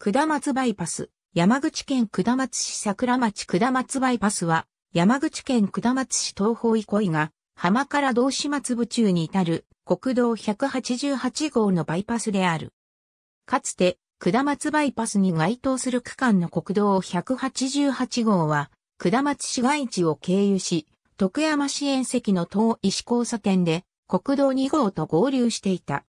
下松バイパス、山口県下松市桜町下松バイパスは、山口県下松市東方憩が、浜から道始末部中に至る国道188号のバイパスである。かつて、下松バイパスに該当する区間の国道188号は、下松市街地を経由し、徳山市援石の東石交差点で、国道2号と合流していた。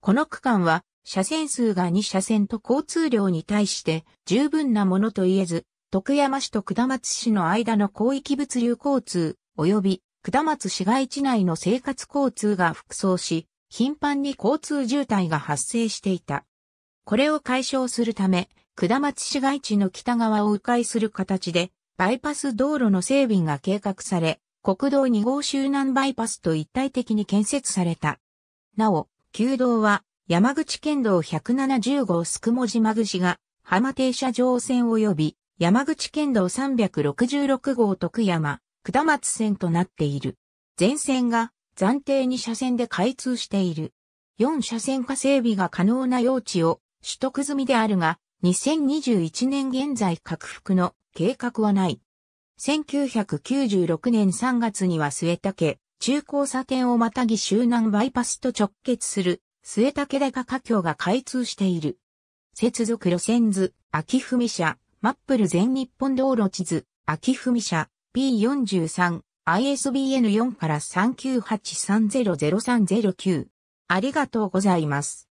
この区間は、車線数が2車線と交通量に対して十分なものと言えず、徳山市と下松市の間の広域物流交通、及び下松市街地内の生活交通が複装し、頻繁に交通渋滞が発生していた。これを解消するため、下松市街地の北側を迂回する形で、バイパス道路の整備が計画され、国道2号周南バイパスと一体的に建設された。なお、旧道は山口県道170号宿も島口が浜停車場線及び山口県道366号徳山、下松線となっている。全線が暫定2車線で開通している。4車線化整備が可能な用地を取得済みであるが、2021年現在拡幅の計画はない。1996年3月には末竹、中交差点をまたぎ周南バイパスと直結する末竹高架橋が開通している。接続路線図、秋文社、マップル全日本道路地図、秋文社、P43、ISBN4 から398300309。ありがとうございます。